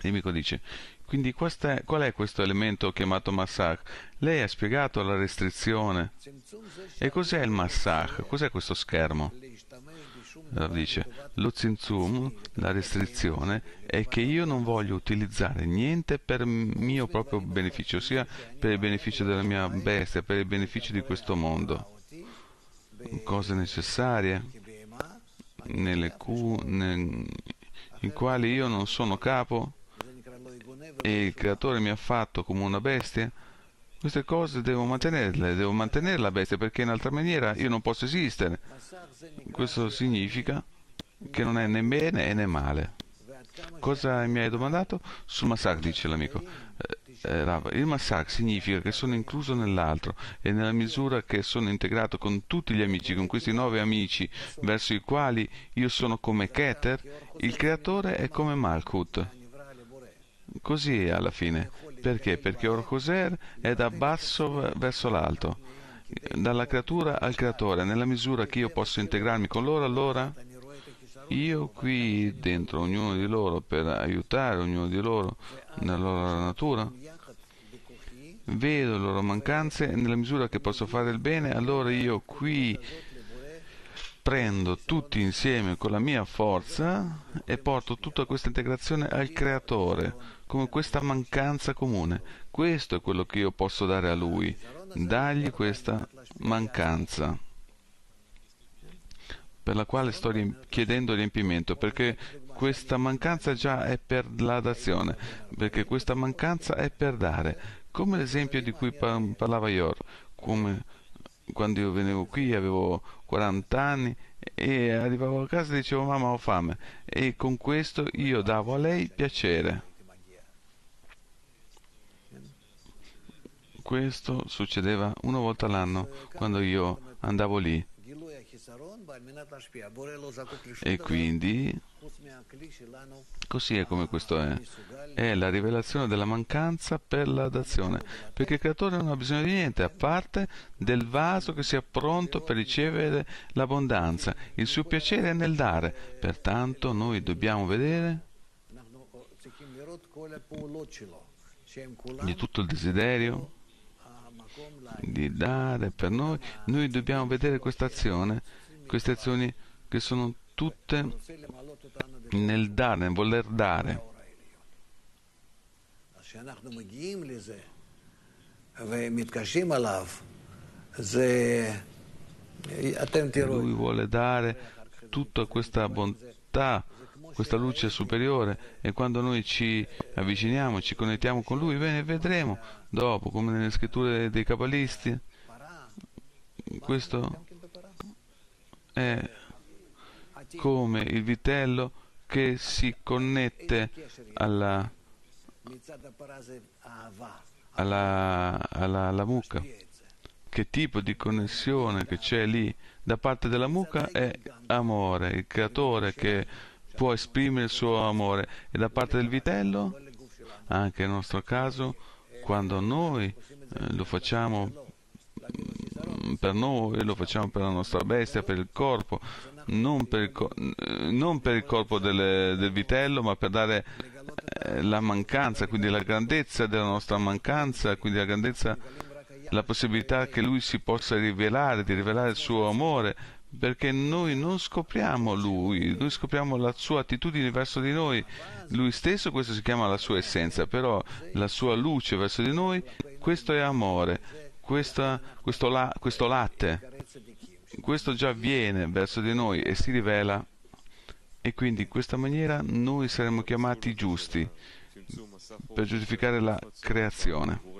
L'imico dice, quindi è, qual è questo elemento chiamato massach? Lei ha spiegato la restrizione. E cos'è il massach? Cos'è questo schermo? Allora dice, lo zinzum, la restrizione, è che io non voglio utilizzare niente per mio proprio beneficio, sia per il beneficio della mia bestia, per il beneficio di questo mondo. Cose necessarie, nelle cu, nel, in quali io non sono capo e il creatore mi ha fatto come una bestia, queste cose devo mantenerle, devo mantenere la bestia perché in altra maniera io non posso esistere. Questo significa che non è né bene né male. Cosa mi hai domandato? Sul massacro, dice l'amico. Eh, eh, Rav, il Massak significa che sono incluso nell'altro e nella misura che sono integrato con tutti gli amici, con questi nove amici verso i quali io sono come Keter, il creatore è come Malkut. Così è alla fine. Perché? Perché Orkoser è da basso verso l'alto, dalla creatura al creatore, nella misura che io posso integrarmi con loro, allora io qui dentro ognuno di loro per aiutare ognuno di loro nella loro natura. Vedo le loro mancanze e nella misura che posso fare il bene, allora io qui prendo tutti insieme con la mia forza e porto tutta questa integrazione al creatore, come questa mancanza comune. Questo è quello che io posso dare a lui, dargli questa mancanza per la quale sto chiedendo riempimento, perché questa mancanza già è per la dazione, perché questa mancanza è per dare, come l'esempio di cui parlava Ior, come quando io venivo qui avevo 40 anni e arrivavo a casa e dicevo mamma ho fame e con questo io davo a lei piacere. Questo succedeva una volta all'anno quando io andavo lì e quindi così è come questo è. È la rivelazione della mancanza per la dazione, perché il creatore non ha bisogno di niente a parte del vaso che sia pronto per ricevere l'abbondanza. Il suo piacere è nel dare, pertanto noi dobbiamo vedere di tutto il desiderio di dare per noi, noi dobbiamo vedere questa azione, queste azioni che sono tutte nel dare, nel voler dare. Lui vuole dare tutta questa bontà questa luce superiore e quando noi ci avviciniamo, ci connettiamo con Lui, bene, vedremo dopo, come nelle scritture dei cabalisti. Questo è come il vitello che si connette alla, alla, alla, alla mucca. Che tipo di connessione che c'è lì da parte della mucca è amore, il creatore che può esprimere il suo amore e da parte del vitello, anche nel nostro caso, quando noi eh, lo facciamo mm, per noi, lo facciamo per la nostra bestia, per il corpo, non per il, co- eh, non per il corpo del, del, vitello, ma per dare eh, la mancanza, quindi la grandezza della nostra mancanza, quindi la grandezza, la possibilità che lui si possa rivelare, di rivelare il suo amore perché noi non scopriamo Lui, noi scopriamo la sua attitudine verso di noi, Lui stesso, questo si chiama la sua essenza, però la sua luce verso di noi, questo è amore, questa, questo, la, questo latte, questo già avviene verso di noi e si rivela e quindi in questa maniera noi saremo chiamati giusti per giustificare la creazione.